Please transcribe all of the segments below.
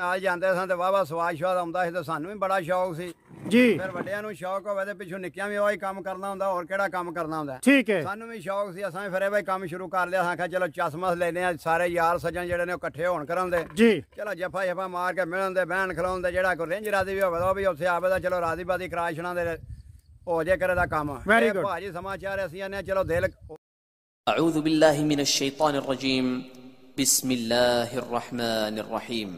ਨਾਲ ਜਾਂਦੇ ਸਾਂ ਤੇ ਵਾਵਾ ਸਵਾਦ ਸ਼ਾਦ ਆਉਂਦਾ ਸੀ ਤੇ ਸਾਨੂੰ ਵੀ ਬੜਾ ਸ਼ੌਕ ਸੀ ਜੀ ਫਿਰ ਵੱਡਿਆਂ ਨੂੰ ਸ਼ੌਕ ਹੋਵੇ ਤੇ ਪਿੱਛੋਂ ਨਿੱਕਿਆਂ ਵੀ ਉਹ ਹੀ ਕੰਮ ਕਰਨਾ ਹੁੰਦਾ ਹੋਰ ਕਿਹੜਾ ਕੰਮ ਕਰਨਾ ਹੁੰਦਾ ਠੀਕ ਹੈ ਸਾਨੂੰ ਵੀ ਸ਼ੌਕ ਸੀ ਅਸਾਂ ਵੀ ਫਿਰ ਇਹ ਬਈ ਕੰਮ ਸ਼ੁਰੂ ਕਰ ਲਿਆ ਸਾਂ ਕਿ ਚਲੋ ਚਸਮਸ ਲੈਨੇ ਆ ਸਾਰੇ ਯਾਰ ਸੱਜਣ ਜਿਹੜੇ ਨੇ ਉਹ ਇਕੱਠੇ ਹੋਣ ਕਰਨ ਦੇ ਜੀ ਚਲੋ ਜਫਾ ਜਫਾ ਮਾਰ ਕੇ ਮਿਲਣ ਦੇ ਬਹਿਣ ਖਲਾਉਣ ਦੇ ਜਿਹੜਾ ਕੋ ਰੇਂਜ ਰਾਦੀ ਵੀ ਹੋਵੇ ਉਹ ਵੀ ਉੱਥੇ ਆਵੇ ਦਾ ਚਲੋ ਰਾਦੀ ਬਾਦੀ ਕਰਾਸ਼ਣਾ ਦੇ ਹੋ ਜੇ ਕਰੇ ਦਾ ਕੰਮ ਵੈਰੀ ਗੁੱਡ ਭਾਜੀ ਸਮਾਚਾਰ ਅਸੀਂ ਆਨੇ ਚਲੋ ਦਿਲ أعوذ بالله من الشيطان الرجيم بسم الله الرحمن الرحيم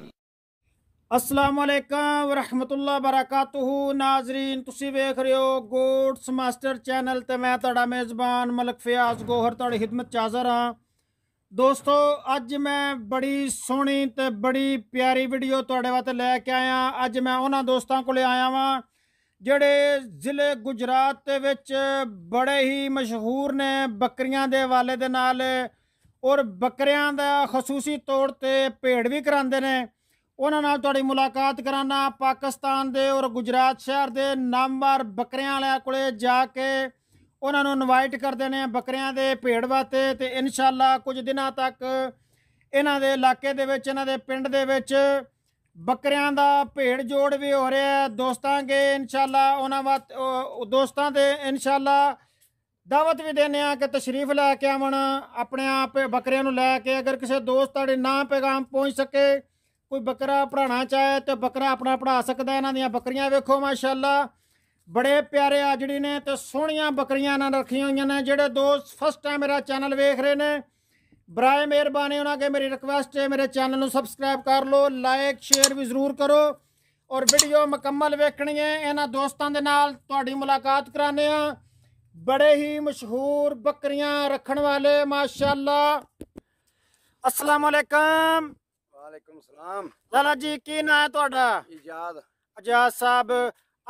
ਅਲੈਕਮ ਵਰਹਿਮਤੁਲਲਾ ਬਰਕਾਤੁਹੂ ਨਾਜ਼ਰੀਨ ਤੁਸੀਂ ਵੇਖ ਰਹੇ ਹੋ ਗੋਡਸ ਮਾਸਟਰ ਚੈਨਲ ਤੇ ਮੈਂ ਤੁਹਾਡਾ ਮੇਜ਼ਬਾਨ ਮਲਕ ਫਿਆਜ਼ ਗੋਹਰ ਤੁਹਾਡੀ ਖidmat ਚ ਹਾਜ਼ਰ ਹਾਂ ਦੋਸਤੋ ਅੱਜ ਮੈਂ ਬੜੀ ਸੋਹਣੀ ਤੇ ਬੜੀ ਪਿਆਰੀ ਵੀਡੀਓ ਤੁਹਾਡੇ ਵਾਸਤੇ ਲੈ ਕੇ ਆਇਆ ਅੱਜ ਮੈਂ ਉਹਨਾਂ ਦੋਸਤਾਂ ਕੋਲੇ ਆਇਆ ਵਾਂ ਜਿਹੜੇ ਜ਼ਿਲ੍ਹੇ ਗੁਜਰਾਤ ਦੇ ਵਿੱਚ ਬੜੇ ਹੀ ਮਸ਼ਹੂਰ ਨੇ ਬੱਕਰੀਆਂ ਦੇ ਵਾਲੇ ਦੇ ਨਾਲ ਔਰ ਬੱਕਰੀਆਂ ਦਾ ਖਸੂਸੀ ਤੌਰ ਤੇ ਭੇਡ ਵੀ ਕਰਾਉਂਦੇ ਨੇ ਉਹਨਾਂ ਨਾਲ ਤੁਹਾਡੀ ਮੁਲਾਕਾਤ ਕਰਾਣਾ ਪਾਕਿਸਤਾਨ ਦੇ ਔਰ ਗੁਜਰਾਤ ਸ਼ਹਿਰ ਦੇ ਨੰਬਰ ਬੱਕਰਿਆਂ ਵਾਲਿਆਂ ਕੋਲੇ ਜਾ ਕੇ ਉਹਨਾਂ ਨੂੰ ਇਨਵਾਈਟ ਕਰਦੇ ਨੇ ਬੱਕਰਿਆਂ ਦੇ ਭੇੜ ਵਾਤੇ ਤੇ ਇਨਸ਼ਾਅੱਲਾ ਕੁਝ ਦਿਨਾਂ ਤੱਕ ਇਹਨਾਂ ਦੇ ਇਲਾਕੇ ਦੇ ਵਿੱਚ ਇਹਨਾਂ ਦੇ ਪਿੰਡ ਦੇ ਵਿੱਚ ਬੱਕਰਿਆਂ ਦਾ ਭੇੜ ਜੋੜ ਵੀ ਹੋ ਰਿਹਾ ਦੋਸਤਾਂ ਕੇ ਇਨਸ਼ਾਅੱਲਾ ਉਹਨਾਂ ਵਾਤ ਦੋਸਤਾਂ ਦੇ ਇਨਸ਼ਾਅੱਲਾ ਦਾਵਤ ਵੀ ਦੇਨੇ ਆ ਕਿ ਤਸ਼ਰੀਫ ਲੈ ਕੇ ਆਵਣ ਆਪਣੇ ਆਪ ਬੱਕਰਿਆਂ ਨੂੰ ਲੈ ਕੇ ਅਗਰ ਕਿਸੇ ਦੋਸਤ ਤੁਹਾਡੇ ਨਾਂ ਪੈਗਾਮ ਪਹੁੰਚ ਸਕੇ ਕੋਈ ਬੱਕਰਾ ਪੜਾਣਾ ਚਾਹੇ ਤੇ ਬੱਕਰਾ ਆਪਣਾ ਪੜਾ ਸਕਦਾ ਇਹਨਾਂ ਦੀਆਂ ਬੱਕਰੀਆਂ ਵੇਖੋ ਮਾਸ਼ਾਅੱਲਾ ਬੜੇ ਪਿਆਰੇ ਆ ਜਿਹੜੀ ਨੇ ਤੇ ਸੋਹਣੀਆਂ ਬੱਕਰੀਆਂ ਨਾਲ ਰੱਖੀਆਂ ਹੋਈਆਂ ਨੇ ਜਿਹੜੇ ਦੋਸਤ ਫਸਟ ਟਾਈਮ ਮੇਰਾ ਚੈਨਲ ਵੇਖ ਰਹੇ ਨੇ ਬਰਾਏ ਮਿਹਰਬਾਨੀ ਉਹਨਾਂ ਕੇ ਮੇਰੀ ਰਿਕਵੈਸਟ ਹੈ ਮੇਰੇ ਚੈਨਲ ਨੂੰ ਸਬਸਕ੍ਰਾਈਬ ਕਰ ਲਓ ਲਾਈਕ ਸ਼ੇਅਰ ਵੀ ਜ਼ਰੂਰ ਕਰੋ ਔਰ ਵੀਡੀਓ ਮੁਕੰਮਲ ਵੇਖਣੀ ਹੈ ਇਹਨਾਂ ਦੋਸਤਾਂ ਦੇ ਨਾਲ ਤੁਹਾਡੀ ਮੁਲਾਕਾਤ ਕਰਾਣੇ ਆ ਬੜੇ ਹੀ ਮਸ਼ਹੂਰ ਬੱਕਰੀਆਂ ਰੱਖਣ ਵਾਲੇ ਮਾਸ਼ਾਅੱਲਾ ਅਸਲਾਮੁਅਲੈਕਮ ਵਾਲੇਕੁਮ ਸਲਾਮ ਲਾਲਾ ਜੀ ਕੀ ਨਾਮ ਹੈ ਤੁਹਾਡਾ ਇਜਾਦ ਅਜਾਜ਼ ਸਾਹਿਬ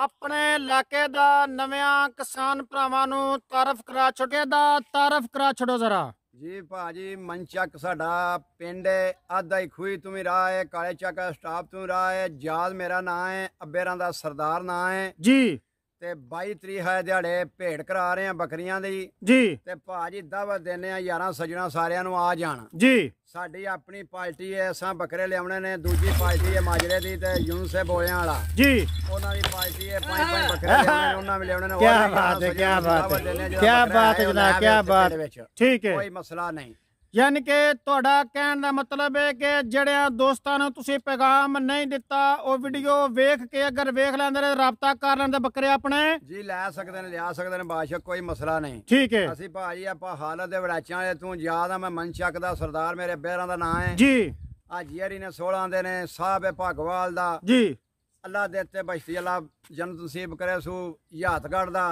ਆਪਣੇ ਇਲਾਕੇ ਦਾ ਨਵਿਆਂ ਕਿਸਾਨ ਭਰਾਵਾਂ ਨੂੰ ਤਾਰਫ ਕਰਾ ਛੋਟੇ ਦਾ ਤਾਰਫ ਕਰਾ ਛੋੜੋ ਜ਼ਰਾ ਜੀ ਭਾਜੀ ਮਨਚੱਕ ਸਾਡਾ ਪਿੰਡ ਹੈ ਆਧਾ ਹੀ ਖੂਈ ਤੁਮੀ ਰਾਹ ਹੈ ਕਾਲੇ ਚੱਕਾ ਸਟਾਫ ਤੁਮੀ ਰਾਹ ਹੈ ਜਾਦ ਮੇਰਾ ਨਾਮ ਹੈ ਅੱਬੇਰਾਂ ਦਾ ਸਰਦਾਰ ਨਾਮ ਹੈ ਜੀ ਤੇ 22 ਤਰੀਕ ਹੈ ਦਿਹਾੜੇ ਭੇਡ ਕਰਾ ਰਹੇ ਆ ਬੱਕਰੀਆਂ ਦੀ ਜੀ ਤੇ ਭਾਜੀ ਦਾਵਤ ਦਿੰਨੇ ਆ ਯਾਰਾਂ ਸਜਣਾ ਸਾਰਿਆਂ ਨੂੰ ਆ ਜਾਣ ਜੀ ਸਾਡੀ ਆਪਣੀ ਪਾਰਟੀ ਐ ਅਸਾਂ ਬੱਕਰੇ ਲਿਆਉਣੇ ਨੇ ਦੂਜੀ ਪਾਰਟੀ ਐ ਮਾਜਰੇ ਦੀ ਤੇ ਯੂਨਸੇ ਬੋਲਿਆਂ ਵਾਲਾ ਜੀ ਉਹਨਾਂ ਦੀ ਪਾਰਟੀ ਐ ਪੰਜ ਪੰਜ ਬੱਕਰੇ ਲਿਆਉਣੇ ਨੇ ਉਹਨਾਂ ਵੀ ਲਿਆਉਣੇ ਨੇ ਕੀ ਬਾਤ ਹੈ ਕੀ ਬਾਤ ਹੈ ਕੀ ਬਾਤ ਹੈ ਜਨਾਬ ਕੀ ਬਾਤ ਠੀਕ ਹੈ ਕੋਈ ਮਸਲਾ ਨਹੀਂ ਯਾਨੀ ਕਿ ਤੁਹਾਡਾ ਕਹਿਣ ਦਾ ਮਤਲਬ ਹੈ ਕਿ ਜਿਹੜਿਆਂ ਦੋਸਤਾਂ ਨੂੰ ਤੁਸੀਂ ਪੈਗਾਮ ਨਹੀਂ ਦਿੱਤਾ ਉਹ ਵੀਡੀਓ ਵੇਖ ਕੇ ਅਗਰ ਵੇਖ ਲੈਂਦੇ ਨੇ ਰਾਬਤਾ ਕਰ ਲੈਂਦੇ ਬੱਕਰੇ ਆਪਣੇ ਜੀ ਲੈ ਸਕਦੇ ਨੇ ਲਿਆ ਸਕਦੇ ਨੇ ਬਾਸ਼ਕ ਕੋਈ ਮਸਲਾ ਨਹੀਂ ਠੀਕ ਹੈ ਅਸੀਂ ਭਾਜੀ ਆਪਾਂ ਹਾਲਤ ਦੇ ਵੜਾਚਾਂ ਦੇ ਤੂੰ ਯਾਦ ਆ ਮੈਂ ਮਨਸ਼ਕ ਦਾ ਸਰਦਾਰ ਮੇਰੇ ਬਹਿਰਾਂ ਦਾ ਨਾਂ ਹੈ ਜੀ ਆ ਜੀਰੀ ਨੇ 16 ਦੇ ਨੇ ਸਾਹਿਬ ਭਗਵਾਲ ਦਾ ਜੀ ਅੱਲਾ ਦੇ ਤੇ ਬਖਸ਼ੀ ਅੱਲਾ ਜਨਤ ਨਸੀਬ ਕਰੇ ਸੂ ਯਾਤਗੜ ਦਾ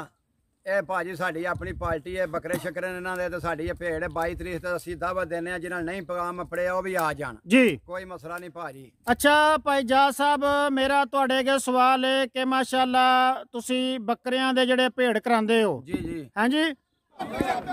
ਇਹ ਭਾਜੀ ਸਾਡੀ ਆਪਣੀ ਪਾਰਟੀ ਹੈ ਬੱਕਰੇ ਸ਼ਕਰੇ ਇਹਨਾਂ ਦੇ ਤੇ ਸਾਡੀ ਇਹ ਭੇੜ 22 ਤਰੀਕ ਤੇ ਅਸੀਂ ਦਾਵਾ ਦਿੰਨੇ ਆ ਜਿਹਨਾਂ ਨਹੀਂ ਪਗਾਮ ਪੜਿਆ ਉਹ ਵੀ ਆ ਜਾਣ ਜੀ ਕੋਈ ਮਸਲਾ ਨਹੀਂ ਭਾਜੀ ਅੱਛਾ ਭਾਈ ਜਾ ਸਾਹਿਬ ਮੇਰਾ ਤੁਹਾਡੇ ਅੱਗੇ ਸਵਾਲ ਹੈ ਕਿ ਮਾਸ਼ਾਅੱਲਾ ਤੁਸੀਂ ਬੱਕਰਿਆਂ ਦੇ ਜਿਹੜੇ ਭੇੜ ਕਰਾਉਂਦੇ ਹੋ ਜੀ ਜੀ ਹਾਂਜੀ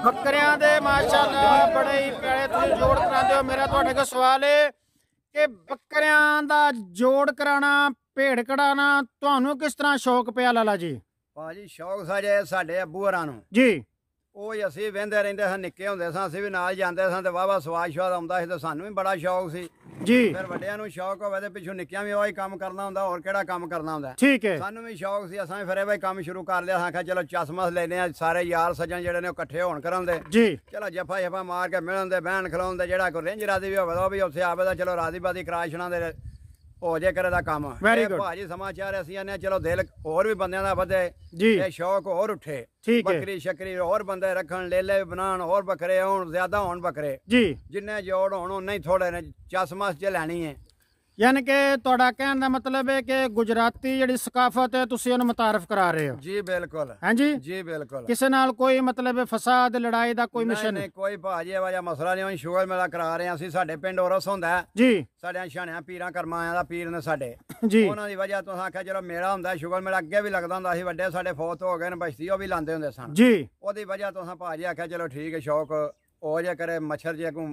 ਬੱਕਰਿਆਂ ਦੇ ਮਾਸ਼ਾਅੱਲਾ ਬੜੇ ਹੀ ਪਿਆਰੇ ਤੁਸੀਂ ਜੋੜ ਕਰਾਉਂਦੇ ਹੋ ਮੇਰਾ ਤੁਹਾਡੇ ਕੋਲ ਸਵਾਲ ਹੈ ਕਿ ਬੱਕਰਿਆਂ ਦਾ ਜੋੜ ਕਰਾਣਾ ਭੇੜ ਕਢਾਣਾ ਤੁਹਾਨੂੰ ਕਿਸ ਤਰ੍ਹਾਂ ਸ਼ੌਕ ਪਿਆ ਲਾਲਾ ਜੀ ਭਾਜੀ ਸ਼ੌਕ ਸਾਜੇ ਸਾਡੇ ਅੱਬੂ ਹਰਾਂ ਨੂੰ ਜੀ ਉਹ ਅਸੀਂ ਵਹਿੰਦੇ ਰਹਿੰਦੇ ਸਾਂ ਨਿੱਕੇ ਹੁੰਦੇ ਸਾਂ ਅਸੀਂ ਵੀ ਨਾਲ ਜਾਂਦੇ ਸਾਂ ਤੇ ਵਾਵਾ ਸਵਾਦ ਸ਼ਵਾਦ ਆਉਂਦਾ ਸੀ ਤੇ ਸਾਨੂੰ ਵੀ ਬੜਾ ਸ਼ੌਕ ਸੀ ਜੀ ਫਿਰ ਵੱਡਿਆਂ ਨੂੰ ਸ਼ੌਕ ਹੋਵੇ ਤੇ ਪਿੱਛੋਂ ਨਿੱਕਿਆਂ ਵੀ ਉਹ ਹੀ ਕੰਮ ਕਰਨਾ ਹੁੰਦਾ ਹੋਰ ਕਿਹੜਾ ਕੰਮ ਕਰਨਾ ਹੁੰਦਾ ਠੀਕ ਹੈ ਸਾਨੂੰ ਵੀ ਸ਼ੌਕ ਸੀ ਅਸਾਂ ਫਿਰ ਇਹ ਵੀ ਕੰਮ ਸ਼ੁਰੂ ਕਰ ਲਿਆ ਸਾਂ ਕਿਹਾ ਚਲੋ ਚਸ਼ਮਾ ਲੈਨੇ ਆ ਸਾਰੇ ਯਾਰ ਸੱਜਣ ਜਿਹੜੇ ਨੇ ਉਹ ਇਕੱਠੇ ਹੋਣ ਦੇ ਜੀ ਚਲੋ ਜਫਾ ਜਫਾ ਮਾਰ ਕੇ ਮਿਲਣ ਦੇ ਬਹਿਣ ਖਲਾਉਣ ਦੇ ਜਿਹੜਾ ਕੋ ਰੇਂਜ ਰਾਦੀ ਵੀ ਹੋਵੇ ਉਹ ਵੀ ਉੱਥੇ ਆਵੇ ਦਾ ਚਲੋ ਰਾਦੀ ਬਾਦੀ ਕਰਾ ਦੇ ਹੋ ਜੇ ਕਰੇ ਦਾ ਕੰਮ ਵੈਰੀ ਗੁੱਡ ਭਾਜੀ ਸਮਾਚਾਰ ਅਸੀਂ ਆਨੇ ਚਲੋ ਦਿਲ ਹੋਰ ਵੀ ਬੰਦਿਆਂ ਦਾ ਵਧੇ ਜੀ। ਇਹ ਸ਼ੌਕ ਹੋਰ ਉੱਠੇ ਠੀਕ ਹੈ। ਬੱਕਰੀ ਸ਼ਕਰੀ ਹੋਰ ਬੰਦੇ ਰੱਖਣ ਲੈ ਬਣਾਉਣ ਹੋਰ ਬੱਕਰੇ ਹੋਣ ਜ਼ਿਆਦਾ ਹੋਣ ਬੱਕਰੇ ਜੀ ਜਿੰਨੇ ਜੋੜ ਹੋਣ ਉਨੇ ਹੀ ਥੋੜੇ ਨੇ ਚਸਮਸ ਚ ਲੈਣੀ ਹੈ ਯਾਨੀ ਕਿ ਤੁਹਾਡਾ ਕਹਿਣ ਦਾ ਮਤਲਬ ਹੈ ਕਿ ਗੁਜਰਾਤੀ ਜਿਹੜੀ ਸਕਾਫਤ ਹੈ ਤੁਸੀਂ ਉਹਨੂੰ ਮਤਾਰਫ ਕਰਾ ਰਹੇ ਹੋ ਜੀ ਬਿਲਕੁਲ ਹਾਂਜੀ ਜੀ ਬਿਲਕੁਲ ਕਿਸੇ ਨਾਲ ਕੋਈ ਮਤਲਬ ਫਸਾਦ ਲੜਾਈ ਦਾ ਕੋਈ ਮਿਸ਼ਨ ਨਹੀਂ ਕੋਈ ਭਾਜੇ ਵਾਜਾ ਮਸਲਾ ਨਹੀਂ ਸ਼ੁਗਰ ਮੇਲਾ ਕਰਾ ਰਹੇ ਆ ਅਸੀਂ ਸਾਡੇ ਪਿੰਡ ਔਰਸ ਹੁੰਦਾ ਜੀ ਸਾਡੇ ਛਾਣਿਆਂ ਪੀਰਾਂ ਕਰਮਾਂ ਦਾ ਪੀਰ ਨੇ ਸਾਡੇ ਜੀ ਉਹਨਾਂ ਦੀ ਵਜ੍ਹਾ ਤੋਂ ਆਖਿਆ ਚਲੋ ਮੇਲਾ ਹੁੰਦਾ ਸ਼ੁਗਰ ਮੇਲਾ ਅੱਗੇ ਵੀ ਲੱਗਦਾ ਹੁੰਦਾ ਸੀ ਵੱਡੇ ਸਾਡੇ ਫੌਤ ਹੋ ਗਏ ਨੇ ਬਸਤੀ ਉਹ ਵੀ ਲਾਂਦੇ ਹੁੰਦੇ ਸਨ ਜੀ ਉਹਦੀ ਵਜ੍ਹਾ ਤੋਂ ਆਖਿਆ ਚਲੋ ਠੀਕ ਹੈ ਸ਼ੌਕ ਹੋ ਜਾ ਕਰੇ ਮੱਛਰ ਜੇ ਕੋ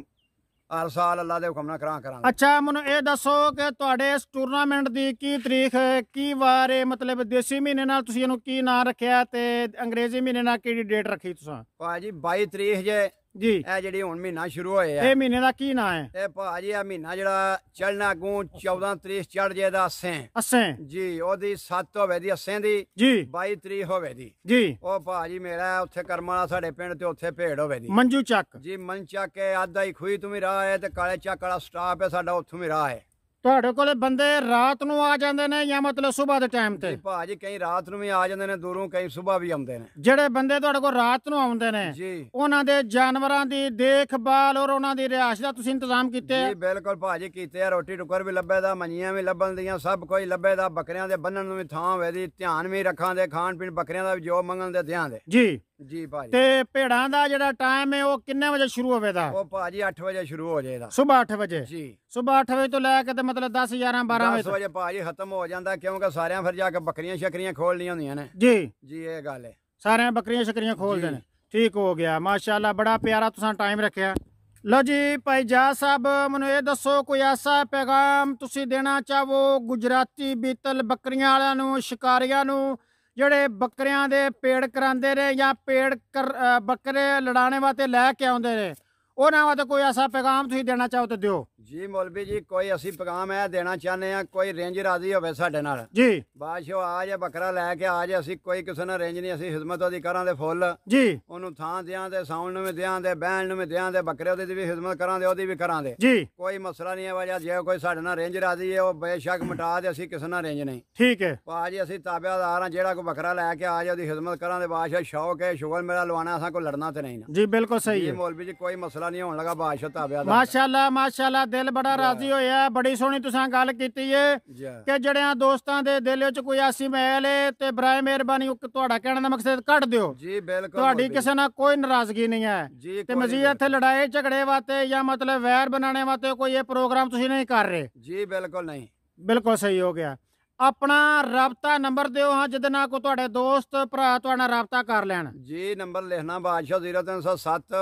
ਹਰ ਸਾਲ ਅੱਲਾ ਦੇ ਹੁਕਮ ਨਾਲ ਕਰਾਂ ਕਰਾਂਗੇ ਅੱਛਾ ਮੈਨੂੰ ਇਹ ਦੱਸੋ ਕਿ ਤੁਹਾਡੇ ਇਸ ਟੂਰਨਾਮੈਂਟ ਦੀ ਕੀ ਤਾਰੀਖ ਕੀ ਵਾਰ ਹੈ ਮਤਲਬ ਦੇਸੀ ਮਹੀਨੇ ਨਾਲ ਤੁਸੀਂ ਇਹਨੂੰ ਕੀ ਨਾਂ ਰੱਖਿਆ ਤੇ ਅੰਗਰੇਜ਼ੀ ਮਹੀਨੇ ਨਾਲ ਕਿਹੜੀ ਡੇਟ ਰੱਖੀ ਤੁਸੀਂ ਭਾਜੀ 22 ਤਰੀਖ ਜੇ ਜੀ ਇਹ ਜਿਹੜੇ ਹੁਣ ਮਹੀਨਾ ਸ਼ੁਰੂ ਹੋਇਆ ਇਹ ਮਹੀਨੇ ਦਾ ਕੀ ਨਾਂ ਹੈ ਇਹ ਭਾਜੀ ਆ ਮਹੀਨਾ ਜਿਹੜਾ ਚੜਨਾ ਗੂ 14 ਤਰੀਕ ਚੜ ਜੇ ਦਾ ਅਸੇ ਅਸੇ ਜੀ ਉਹਦੀ 7 ਹੋਵੇ ਦੀ ਅਸੇ ਦੀ ਜੀ 22 ਤਰੀਕ ਹੋਵੇ ਦੀ ਜੀ ਉਹ ਭਾਜੀ ਮੇਰਾ ਉੱਥੇ ਕਰਮਾਲਾ ਸਾਡੇ ਪਿੰਡ ਤੇ ਉੱਥੇ ਭੇੜ ਹੋਵੇ ਦੀ ਮੰਜੂ ਚੱਕ ਜੀ ਮਨ ਚੱਕ ਹੈ ਆਦਾ ਹੀ ਖੁਈ ਤੁਮੀ ਰਾਹ ਹੈ ਤੇ ਕਾਲੇ ਚੱਕ ਵਾਲਾ ਸਟਾਪ ਹੈ ਸਾਡਾ ਉੱਥੋਂ ਮੇਰਾ ਹੈ ਤੁਹਾਡੇ ਕੋਲੇ ਬੰਦੇ ਰਾਤ ਨੂੰ ਆ ਜਾਂਦੇ ਨੇ ਜਾਂ ਮਤਲਬ ਸਵੇਰ ਦੇ ਟਾਈਮ ਤੇ ਭਾਜੀ ਕਈ ਰਾਤ ਨੂੰ ਵੀ ਆ ਜਾਂਦੇ ਨੇ ਦੂਰੋਂ ਕਈ ਸਵੇਰ ਵੀ ਆਉਂਦੇ ਨੇ ਜਿਹੜੇ ਬੰਦੇ ਤੁਹਾਡੇ ਕੋਲ ਰਾਤ ਨੂੰ ਆਉਂਦੇ ਨੇ ਜੀ ਉਹਨਾਂ ਦੇ ਜਾਨਵਰਾਂ ਦੀ ਦੇਖਭਾਲ ਔਰ ਉਹਨਾਂ ਦੀ ਰਿਹਾਇਸ਼ ਦਾ ਤੁਸੀਂ ਇੰਤਜ਼ਾਮ ਕੀਤੇ ਜੀ ਬਿਲਕੁਲ ਭਾਜੀ ਕੀਤੇ ਆ ਰੋਟੀ ਟੁਕਰ ਵੀ ਲੱਭੇ ਦਾ ਮੰਜੀਆਂ ਵੀ ਲੱਭਣ ਦੀਆਂ ਸਭ ਕੋਈ ਲੱਭੇ ਦਾ ਬੱਕਰੀਆਂ ਦੇ ਬੰਨਣ ਨੂੰ ਵੀ ਥਾਂ ਹੋਵੇ ਦੀ ਧਿਆਨ ਵੀ ਰੱਖਾਂ ਦੇ ਖਾਣ ਪੀਣ ਬੱਕਰੀਆਂ ਦਾ ਵੀ ਜੋ ਮੰਗਣ ਦੇ ਧਿਆਨ ਦੇ ਜੀ ਜੀ ਭਾਜੀ ਤੇ ਭੇੜਾਂ ਦਾ ਜਿਹੜਾ ਟਾਈਮ ਹੈ ਉਹ ਕਿੰਨੇ ਵਜੇ ਸ਼ੁਰੂ ਹੋਵੇਗਾ ਉਹ ਭਾਜੀ 8 ਵਜੇ ਸ਼ੁਰੂ ਹੋ ਜਾਏਗਾ ਸਵੇਰ 8 ਵਜੇ ਜੀ ਸਵੇਰ 8 ਵਜੇ ਤੋਂ ਲੈ ਕੇ ਤੇ ਮਤਲਬ 10 11 12 ਵਜੇ 10 ਵਜੇ ਭਾਜੀ ਖਤਮ ਹੋ ਜਾਂਦਾ ਕਿਉਂਕਿ ਸਾਰਿਆਂ ਫਿਰ ਜਾ ਕੇ ਬੱਕਰੀਆਂ ਸ਼ਕਰੀਆਂ ਖੋਲਣੀਆਂ ਹੁੰਦੀਆਂ ਨੇ ਜੀ ਜੀ ਇਹ ਗੱਲ ਹੈ ਸਾਰਿਆਂ ਬੱਕਰੀਆਂ ਸ਼ਕਰੀਆਂ ਖੋਲਦੇ ਨੇ ਠੀਕ ਹੋ ਗਿਆ ਮਾਸ਼ਾਅੱਲਾ ਬੜਾ ਪਿਆਰਾ ਤੁਸੀਂ ਟਾਈਮ ਰੱਖਿਆ ਲੋ ਜੀ ਭਾਈ ਜਾ ਸਾਹਿਬ ਮੈਨੂੰ ਇਹ ਦੱਸੋ ਕੋਈ ਐਸਾ ਪੈਗਾਮ ਤੁਸੀਂ ਦੇਣਾ ਚਾਹੋ ਗੁਜਰਾਤੀ ਬੀਤਲ ਬੱਕਰੀਆਂ ਵਾਲਿਆਂ ਨੂੰ ਸ਼ਿਕਾਰੀਆਂ ਨੂੰ ਜਿਹੜੇ ਬੱਕਰੀਆਂ ਦੇ ਪੇੜ ਕਰਾਉਂਦੇ ਨੇ ਜਾਂ ਪੇੜ ਬੱਕਰੇ ਲੜਾਣੇ ਵਾਸਤੇ ਲੈ ਕੇ ਆਉਂਦੇ ਨੇ ਵਾ ਤਾਂ ਕੋਈ ਐਸਾ ਪੈਗਾਮ ਤੁਸੀਂ ਦੇਣਾ ਚਾਹੋ ਤਾਂ ਦਿਓ ਜੀ ਮੌਲਵੀ ਜੀ ਕੋਈ ਅਸੀਂ ਪੈਗਾਮ ਐ ਦੇਣਾ ਚਾਹਨੇ ਆ ਕੋਈ ਰੇਂਜ ਰਾਜ਼ੀ ਹੋਵੇ ਸਾਡੇ ਨਾਲ ਜੀ ਬਾਦਸ਼ਾਹ ਆ ਜਾ ਬੱਕਰਾ ਲੈ ਕੇ ਆ ਜਾ ਅਸੀਂ ਕੋਈ ਕਿਸੇ ਨਾਲ ਰੇਂਜ ਨਹੀਂ ਅਸੀਂ ਖਿਦਮਤ ਉਹਦੀ ਦੇ ਫੁੱਲ ਜੀ ਉਹਨੂੰ ਥਾਂ ਦਿਆਂ ਤੇ ਸਾਉਣ ਨੂੰ ਵੀ ਦਿਆਂ ਤੇ ਬਹਿਣ ਨੂੰ ਵੀ ਦਿਆਂ ਤੇ ਬੱਕਰੇ ਉਹਦੀ ਦੀ ਵੀ ਖਿਦਮਤ ਕਰਾਂ ਦੇ ਉਹਦੀ ਵੀ ਕਰਾਂ ਦੇ ਜੀ ਕੋਈ ਮਸਲਾ ਨਹੀਂ ਹੈ ਜਾ ਜੇ ਕੋਈ ਸਾਡੇ ਨਾਲ ਰੇਂਜ ਰਾਜ਼ੀ ਹੈ ਉਹ ਬੇਸ਼ੱਕ ਮਟਾ ਦੇ ਅਸੀਂ ਕਿਸੇ ਨਾਲ ਰੇਂਜ ਨਹੀਂ ਠੀਕ ਹੈ ਬਾਜੀ ਅਸੀਂ ਤਾਬਿਆਦਾਰ ਆ ਜਿਹੜਾ ਕੋਈ ਬੱਕਰਾ ਲੈ ਕੇ ਆ ਜਾ ਉਹਦੀ ਖਿਦਮਤ ਕਰਾਂ ਦੇ ਬਾਦਸ਼ਾਹ ਸ਼ੌਕ ਹੈ ਸ਼ੁਗਰ ਮੇਰਾ ਲਵਾਣਾ ਅਸਾਂ ਕੋ ਲੜਨਾ ਤੇ ਨਹੀਂ ਨਾ ਜੀ ਬਿਲਕੁਲ ਸਹੀ ਹੈ ਮੌਲਵੀ ਜੀ ਕੋਈ ਮਸਲਾ ਹੌਸਲਾ ਨਹੀਂ ਹੋਣ ਲੱਗਾ ਬਾਦਸ਼ਾਹ ਤਾਬਿਆ ਦਾ ਮਾਸ਼ਾਅੱਲਾ ਮਾਸ਼ਾਅੱਲਾ ਦਿਲ ਬੜਾ ਰਾਜ਼ੀ ਹੋਇਆ ਬੜੀ ਸੋਹਣੀ ਤੁਸੀਂ ਗੱਲ ਕੀਤੀ ਏ ਕਿ ਜਿਹੜਿਆਂ ਦੋਸਤਾਂ ਦੇ ਦਿਲ ਵਿੱਚ ਕੋਈ ਆਸੀ ਮੈਲ ਏ ਤੇ ਬਰਾਏ ਮਿਹਰਬਾਨੀ ਤੁਹਾਡਾ ਕਹਿਣ ਦਾ ਮਕਸਦ ਕੱਢ ਦਿਓ ਜੀ ਬਿਲਕੁਲ ਤੁਹਾਡੀ ਕਿਸੇ ਨਾਲ ਕੋਈ ਨਾਰਾਜ਼ਗੀ ਨਹੀਂ ਹੈ ਤੇ ਮਜ਼ੀਦ ਇੱਥੇ ਲੜਾਈ ਝਗੜੇ ਵਾਤੇ ਜਾਂ ਮਤਲਬ ਵੈਰ ਬਣਾਉਣੇ ਵਾਤੇ ਕੋਈ ਇਹ ਪ੍ਰੋਗਰਾਮ ਤੁਸੀਂ ਨਹੀਂ ਕਰ ਰਹੇ ਜੀ ਬਿਲਕੁਲ ਨਹੀਂ ਬਿਲਕੁਲ ਸਹੀ ਹੋ ਗਿਆ ਆਪਣਾ ਰابطਾ ਨੰਬਰ ਦਿਓ ਹਾਂ ਜਿਹਦੇ ਨਾਲ ਕੋ ਤੁਹਾਡੇ ਦੋਸਤ ਭਰਾ ਤੁਹਾਡਾ ਰابطਾ ਕਰ ਲੈਣ ਜੀ ਨੰਬਰ ਲਿਖਣਾ ਬਾਦਸ਼ਾਹ 0307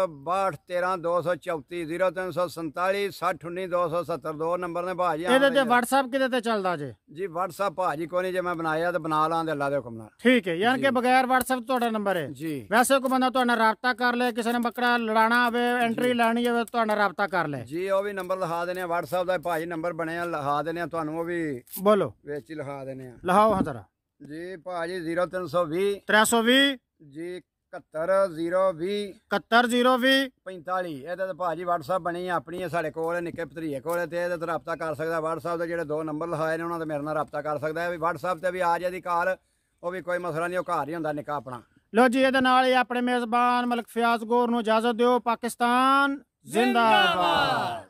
6213 ਨੰਬਰ ਨੇ ਭਾਜੀ ਇਹਦੇ ਤੇ WhatsApp ਕਿਤੇ ਤੇ ਚੱਲਦਾ ਜੇ ਜੀ WhatsApp ਭਾਜੀ ਕੋਈ ਨਹੀਂ ਜੇ ਮੈਂ ਬਣਾਇਆ ਤੇ ਬਣਾ ਲਾਂ ਤੇ ਅੱਲਾ ਦੇ ਹੁਕਮ ਨਾਲ ਠੀਕ ਹੈ ਯਾਨੀ ਕਿ ਬਗੈਰ WhatsApp ਤੁਹਾਡਾ ਨੰਬਰ ਹੈ ਜੀ ਵੈਸੇ ਕੋ ਬੰਦਾ ਤੁਹਾਡਾ ਰابطਾ ਕਰ ਲੈ ਕਿਸੇ ਨੇ ਬੱਕਰਾ ਲੜਾਣਾ ਹੋਵੇ ਐਂਟਰੀ ਲੈਣੀ ਹੋਵੇ ਤੁਹਾਡਾ ਰابطਾ ਕਰ ਲੈ ਜੀ ਉਹ ਵੀ ਨੰਬਰ ਲਿਖਾ ਦੇਣੇ WhatsApp ਦਾ ਭਾਜੀ ਨੰਬਰ ਬਣਿਆ ਲਿਖਾ ਦੇਣੇ ਤੁਹਾਨੂੰ ਉਹ ਵੀ ਬੋਲੋ ਵਿੱਚ ਲਿਖਾ ਲਿਖਾ ਦਿੰਨੇ ਆ ਲਿਖਾਓ ਹਾਂ ਤਰਾ ਜੀ ਭਾਜੀ 0320 320 ਜੀ 71020 71020 45 ਇਹਦਾ ਤਾਂ ਭਾਜੀ WhatsApp ਬਣੀ ਆ ਆਪਣੀ ਆ ਸਾਡੇ ਕੋਲ ਨਿੱਕੇ ਪਤਰੀਏ ਕੋਲ ਤੇ ਇਹਦੇ ਤੇ ਰابطਾ ਕਰ ਸਕਦਾ WhatsApp ਦੇ ਜਿਹੜੇ ਦੋ ਨੰਬਰ ਲਿਖਾਏ ਨੇ ਉਹਨਾਂ ਤੇ ਮੇਰੇ ਨਾਲ ਰابطਾ ਕਰ ਸਕਦਾ ਹੈ ਵੀ WhatsApp ਤੇ ਵੀ ਆ ਦੀ ਕਾਲ ਉਹ ਵੀ ਕੋਈ ਮਸਲਾ ਨਹੀਂ ਉਹ ਘਰ ਹੀ ਹੁੰਦਾ ਨਿੱਕਾ ਆਪਣਾ ਲੋ ਜੀ ਇਹਦੇ ਨਾਲ ਹੀ ਆਪਣੇ ਮੇਜ਼ਬਾਨ ਮਲਕ ਫਿਆਜ਼ ਗੌਰ ਨੂੰ ਇਜਾਜ਼ਤ ਦਿਓ ਪਾਕਿਸਤਾਨ ਜ਼ਿੰਦਾਬਾਦ